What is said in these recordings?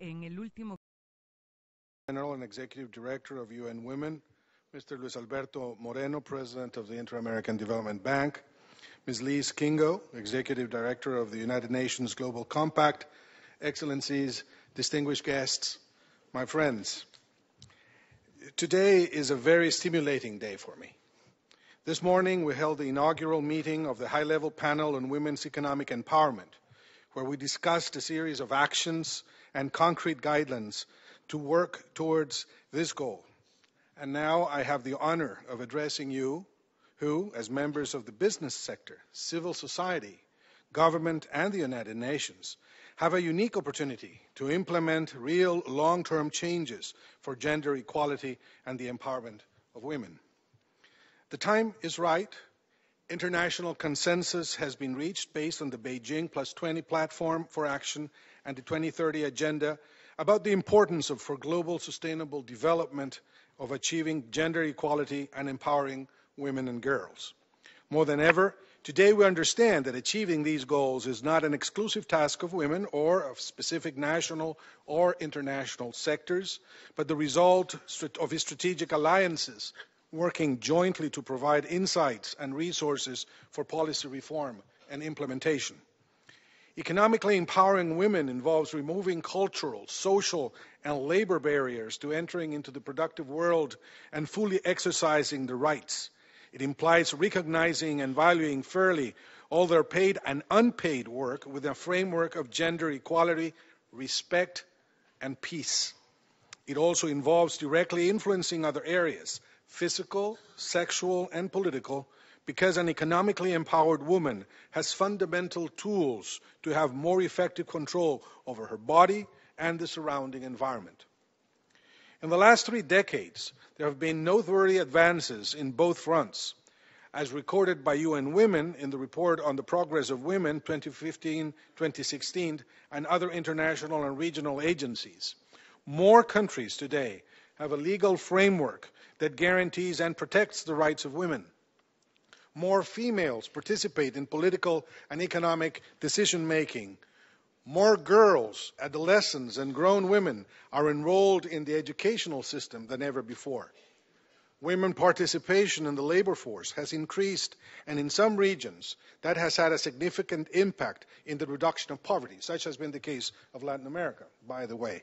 en el último. General and Executive Director of UN Women, Mr. Luis Alberto Moreno, President of the Inter American Development Bank, Ms. Lise Kingo, Executive Director of the United Nations Global Compact, Excellencies, distinguished guests, my friends. Today is a very stimulating day for me. This morning, we held the inaugural meeting of the High Level Panel on Women's Economic Empowerment, where we discussed a series of actions and concrete guidelines to work towards this goal. And now I have the honor of addressing you who, as members of the business sector, civil society, government, and the United Nations, have a unique opportunity to implement real long term changes for gender equality and the empowerment of women. The time is right international consensus has been reached based on the beijing twenty platform for action and the two thousand and thirty agenda about the importance for global sustainable development of achieving gender equality and empowering women and girls. more than ever today we understand that achieving these goals is not an exclusive task of women or of specific national or international sectors but the result of strategic alliances working jointly to provide insights and resources for policy reform and implementation. Economically empowering women involves removing cultural, social, and labor barriers to entering into the productive world and fully exercising the rights. It implies recognizing and valuing fairly all their paid and unpaid work within a framework of gender equality, respect, and peace. It also involves directly influencing other areas, physical, sexual, and political, because an economically empowered woman has fundamental tools to have more effective control over her body and the surrounding environment. In the last three decades, there have been noteworthy advances in both fronts, as recorded by UN Women in the report on the progress of women 2015 2016 and other international and regional agencies. More countries today have a legal framework that guarantees and protects the rights of women. More females participate in political and economic decision making. More girls, adolescents, and grown women are enrolled in the educational system than ever before. Women participation in the labor force has increased, and in some regions, that has had a significant impact in the reduction of poverty, such has been the case of Latin America, by the way.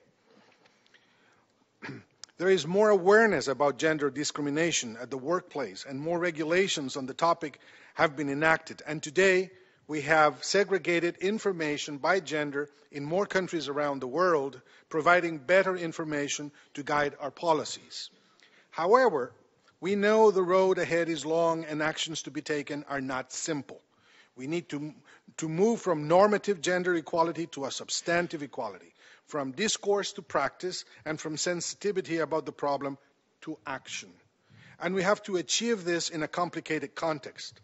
There is more awareness about gender discrimination at the workplace, and more regulations on the topic have been enacted. And today, we have segregated information by gender in more countries around the world, providing better information to guide our policies. However, we know the road ahead is long and actions to be taken are not simple. We need to, to move from normative gender equality to a substantive equality from discourse to practice, and from sensitivity about the problem to action. And we have to achieve this in a complicated context.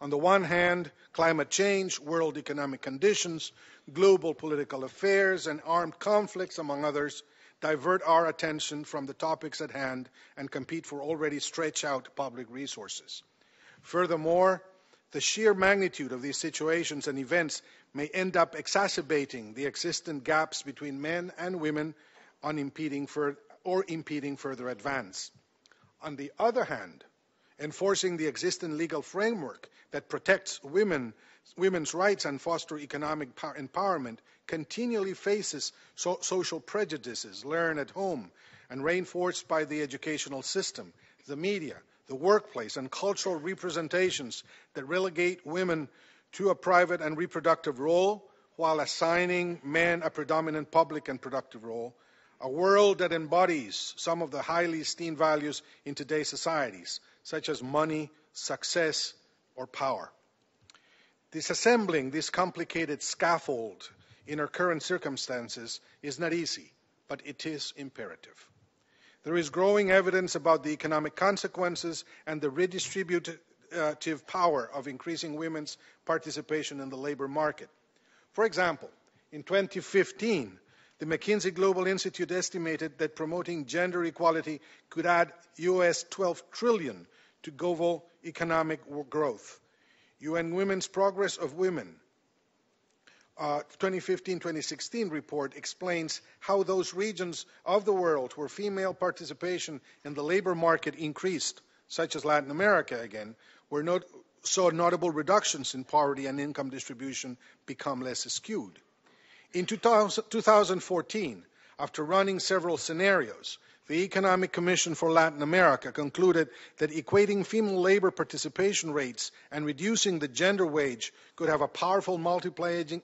On the one hand, climate change, world economic conditions, global political affairs, and armed conflicts, among others, divert our attention from the topics at hand and compete for already stretched out public resources. Furthermore, the sheer magnitude of these situations and events may end up exacerbating the existing gaps between men and women impeding or impeding further advance. On the other hand, enforcing the existing legal framework that protects women, women's rights and fosters economic empowerment continually faces so social prejudices learned at home and reinforced by the educational system, the media, the workplace, and cultural representations that relegate women to a private and reproductive role while assigning men a predominant public and productive role, a world that embodies some of the highly esteemed values in today's societies, such as money, success, or power. Disassembling this complicated scaffold in our current circumstances is not easy, but it is imperative. There is growing evidence about the economic consequences and the redistributive legislative power of increasing women's participation in the labour market. For example, in 2015, the McKinsey Global Institute estimated that promoting gender equality could add US 12 trillion to global economic growth. UN Women's Progress of Women 2015-2016 uh, report explains how those regions of the world where female participation in the labor market increased, such as Latin America again, where not, saw notable reductions in poverty and income distribution become less skewed. In 2000, 2014, after running several scenarios, the Economic Commission for Latin America concluded that equating female labor participation rates and reducing the gender wage could have a powerful multiplying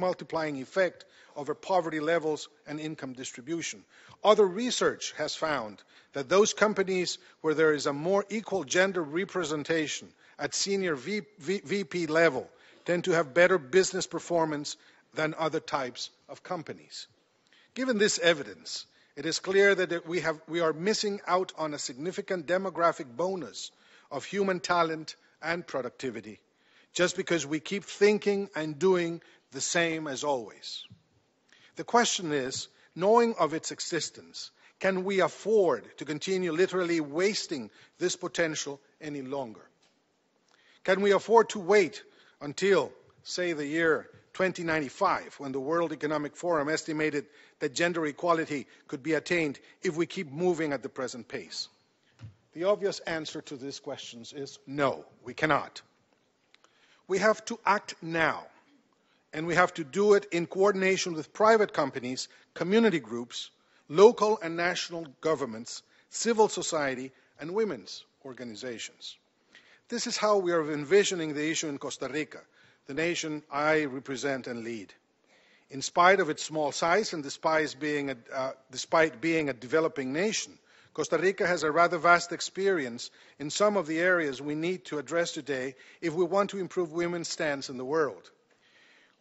multiplying effect over poverty levels and income distribution. Other research has found that those companies where there is a more equal gender representation at senior v v VP level tend to have better business performance than other types of companies. Given this evidence, it is clear that we, have, we are missing out on a significant demographic bonus of human talent and productivity just because we keep thinking and doing the same as always. The question is, knowing of its existence, can we afford to continue literally wasting this potential any longer? Can we afford to wait until, say, the year 2095, when the World Economic Forum estimated that gender equality could be attained if we keep moving at the present pace? The obvious answer to these questions is no, we cannot we have to act now, and we have to do it in coordination with private companies, community groups, local and national governments, civil society, and women's organizations. This is how we are envisioning the issue in Costa Rica, the nation I represent and lead. In spite of its small size and despite being a, uh, despite being a developing nation, Costa Rica has a rather vast experience in some of the areas we need to address today if we want to improve women's stance in the world.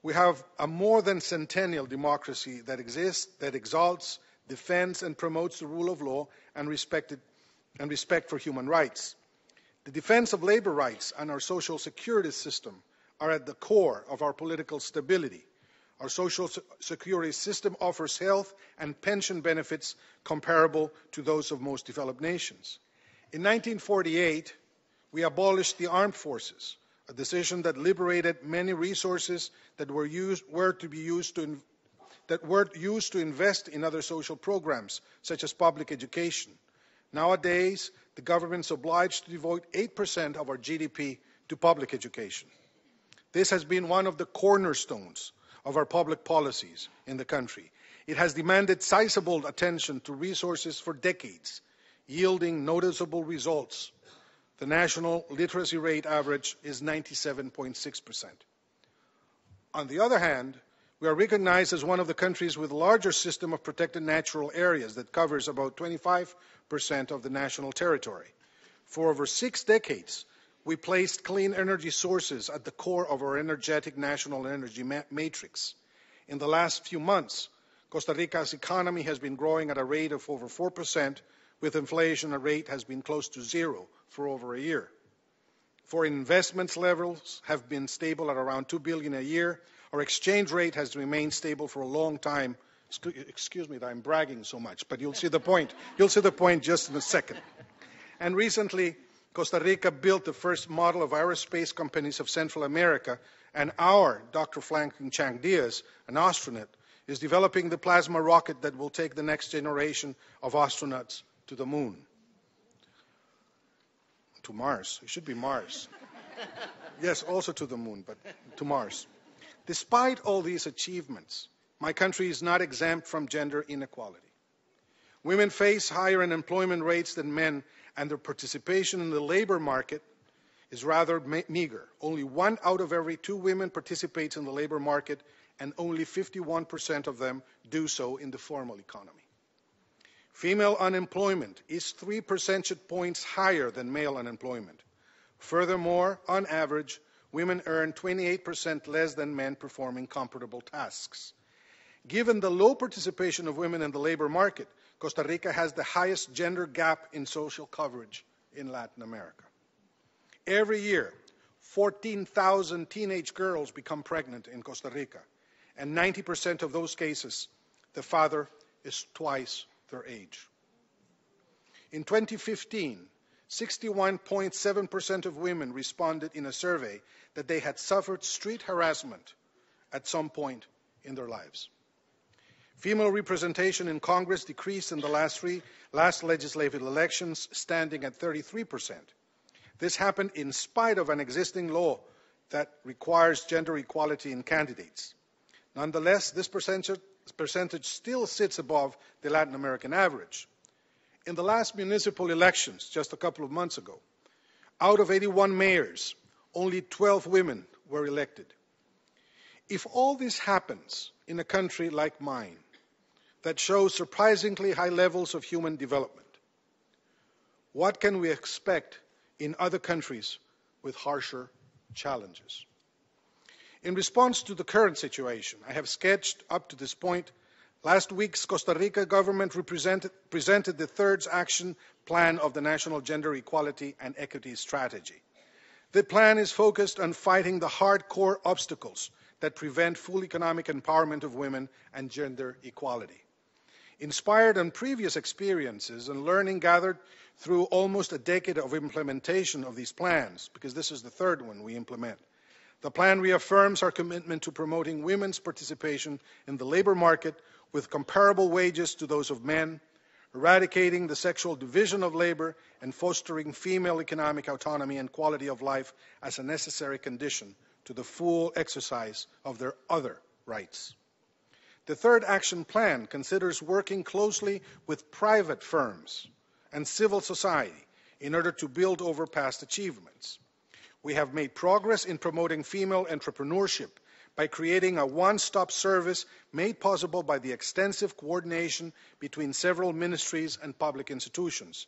We have a more than centennial democracy that exists, that exalts, defends, and promotes the rule of law and, and respect for human rights. The defense of labor rights and our social security system are at the core of our political stability our social security system offers health and pension benefits comparable to those of most developed nations. in one thousand nine hundred and forty eight we abolished the armed forces a decision that liberated many resources that were used to invest in other social programmes such as public education. nowadays the government is obliged to devote eight of our gdp to public education. this has been one of the cornerstones of our public policies in the country. It has demanded sizable attention to resources for decades, yielding noticeable results. The national literacy rate average is 97.6%. On the other hand, we are recognized as one of the countries with the largest system of protected natural areas that covers about 25% of the national territory. For over six decades, we placed clean energy sources at the core of our energetic national energy matrix. In the last few months, Costa Rica's economy has been growing at a rate of over 4%, with inflation a rate has been close to zero for over a year. Foreign investments levels have been stable at around 2 billion a year. Our exchange rate has remained stable for a long time. Excuse me that I'm bragging so much, but you'll see the point. You'll see the point just in a second. And recently, Costa Rica built the first model of aerospace companies of Central America, and our Dr. Franklin Chang Diaz, an astronaut, is developing the plasma rocket that will take the next generation of astronauts to the moon. To Mars. It should be Mars. yes, also to the moon, but to Mars. Despite all these achievements, my country is not exempt from gender inequality women face higher unemployment rates than men and their participation in the labour market is rather meagre only one out of every two women participates in the labour market and only fifty one percent of them do so in the formal economy. female unemployment is three percentage points higher than male unemployment. furthermore on average women earn twenty eight percent less than men performing comparable tasks. given the low participation of women in the labour market Costa Rica has the highest gender gap in social coverage in Latin America. Every year, 14,000 teenage girls become pregnant in Costa Rica, and 90% of those cases, the father is twice their age. In 2015, 61.7% of women responded in a survey that they had suffered street harassment at some point in their lives female representation in congress decreased in the last three last legislative elections standing at 33%. this happened in spite of an existing law that requires gender equality in candidates. nonetheless this percentage, percentage still sits above the latin american average. in the last municipal elections just a couple of months ago out of 81 mayors only 12 women were elected. if all this happens in a country like mine that shows surprisingly high levels of human development. What can we expect in other countries with harsher challenges? In response to the current situation I have sketched up to this point, last week's Costa Rica government presented the third action plan of the National Gender Equality and Equity Strategy. The plan is focused on fighting the hardcore obstacles that prevent full economic empowerment of women and gender equality. Inspired on previous experiences and learning gathered through almost a decade of implementation of these plans, because this is the third one we implement, the plan reaffirms our commitment to promoting women's participation in the labor market with comparable wages to those of men, eradicating the sexual division of labor, and fostering female economic autonomy and quality of life as a necessary condition to the full exercise of their other rights. The third action plan considers working closely with private firms and civil society in order to build over past achievements. We have made progress in promoting female entrepreneurship by creating a one-stop service made possible by the extensive coordination between several ministries and public institutions.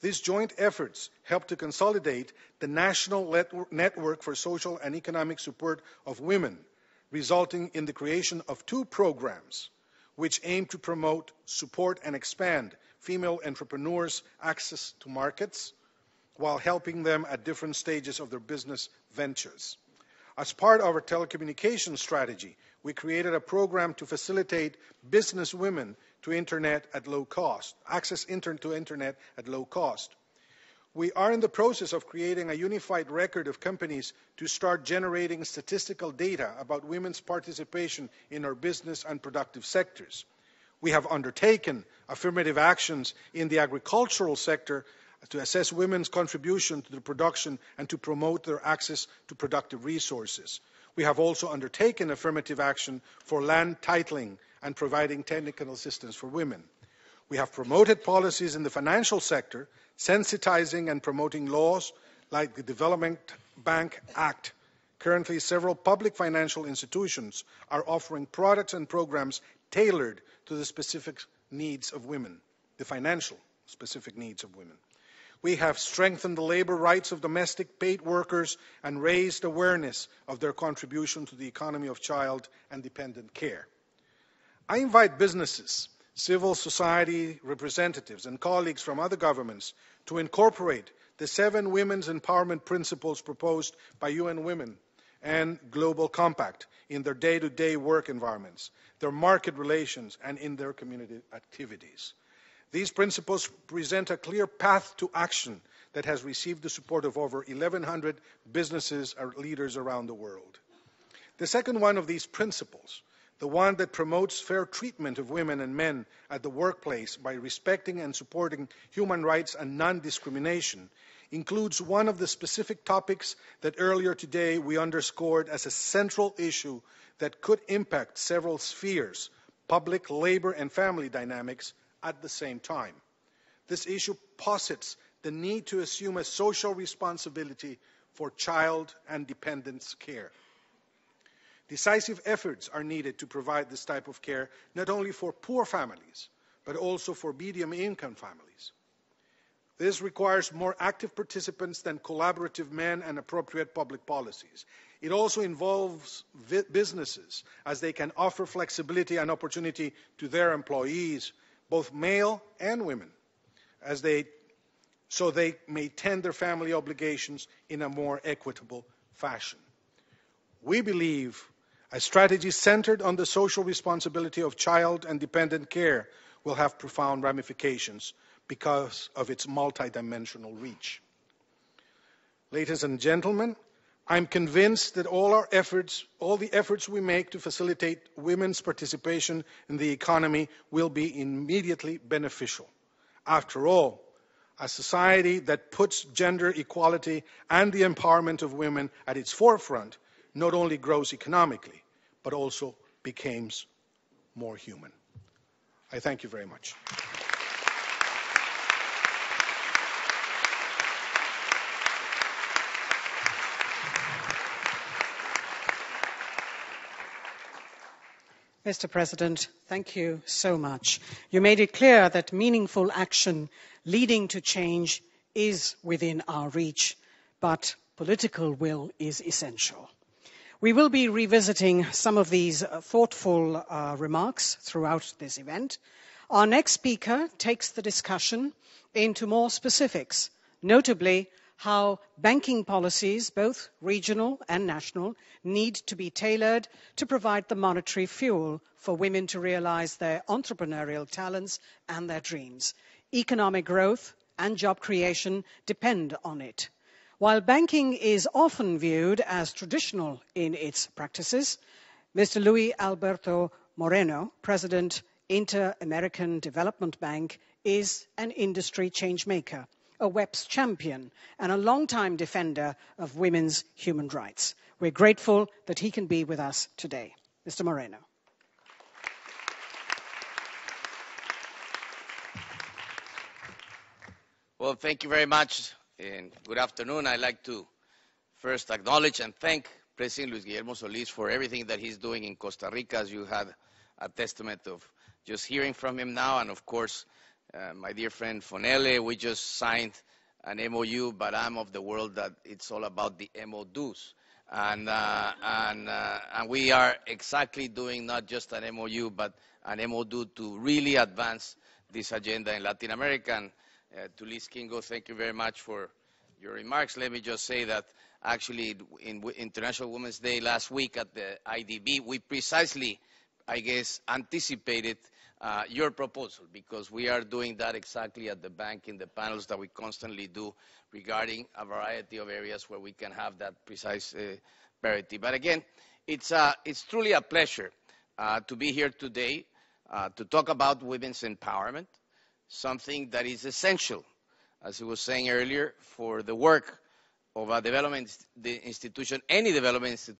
These joint efforts help to consolidate the national network for social and economic support of women resulting in the creation of two programs which aim to promote, support, and expand female entrepreneurs' access to markets while helping them at different stages of their business ventures. As part of our telecommunications strategy, we created a program to facilitate businesswomen to internet at low cost, access inter to internet at low cost we are in the process of creating a unified record of companies to start generating statistical data about women's participation in our business and productive sectors. We have undertaken affirmative actions in the agricultural sector to assess women's contribution to the production and to promote their access to productive resources. We have also undertaken affirmative action for land titling and providing technical assistance for women. We have promoted policies in the financial sector, sensitizing and promoting laws like the Development Bank Act. Currently, several public financial institutions are offering products and programs tailored to the specific needs of women, the financial specific needs of women. We have strengthened the labor rights of domestic paid workers and raised awareness of their contribution to the economy of child and dependent care. I invite businesses civil society representatives and colleagues from other governments to incorporate the seven women's empowerment principles proposed by UN Women and Global Compact in their day to day work environments, their market relations, and in their community activities. These principles present a clear path to action that has received the support of over 1,100 businesses uh, leaders around the world. The second one of these principles the one that promotes fair treatment of women and men at the workplace by respecting and supporting human rights and non-discrimination, includes one of the specific topics that earlier today we underscored as a central issue that could impact several spheres, public, labour and family dynamics, at the same time. This issue posits the need to assume a social responsibility for child and dependent care. Decisive efforts are needed to provide this type of care not only for poor families, but also for medium income families. This requires more active participants than collaborative men and appropriate public policies. It also involves businesses as they can offer flexibility and opportunity to their employees, both male and women, as they, so they may tend their family obligations in a more equitable fashion. We believe a strategy centered on the social responsibility of child and dependent care will have profound ramifications because of its multidimensional reach. Ladies and gentlemen, I'm convinced that all our efforts, all the efforts we make to facilitate women's participation in the economy will be immediately beneficial. After all, a society that puts gender equality and the empowerment of women at its forefront not only grows economically, but also becomes more human. I thank you very much. Mr. President, thank you so much. You made it clear that meaningful action leading to change is within our reach, but political will is essential. We will be revisiting some of these uh, thoughtful uh, remarks throughout this event. Our next speaker takes the discussion into more specifics, notably how banking policies, both regional and national, need to be tailored to provide the monetary fuel for women to realize their entrepreneurial talents and their dreams. Economic growth and job creation depend on it. While banking is often viewed as traditional in its practices, Mr. Luis Alberto Moreno, President, Inter American Development Bank, is an industry changemaker, a WEPS champion, and a long-time defender of women's human rights. We're grateful that he can be with us today. Mr. Moreno. Well, thank you very much, and good afternoon. I'd like to first acknowledge and thank President Luis Guillermo Solis for everything that he's doing in Costa Rica, as you had a testament of just hearing from him now. And of course, uh, my dear friend Fonele, we just signed an MOU, but I'm of the world that it's all about the MOUs. And, uh, and, uh, and we are exactly doing not just an MOU, but an MOU to really advance this agenda in Latin America. And uh, to Liz Kingo, thank you very much for your remarks. Let me just say that actually in International Women's Day last week at the IDB, we precisely, I guess, anticipated uh, your proposal because we are doing that exactly at the bank in the panels that we constantly do regarding a variety of areas where we can have that precise uh, parity. But again, it's, uh, it's truly a pleasure uh, to be here today uh, to talk about women's empowerment something that is essential, as he was saying earlier, for the work of a development institution, any development institution.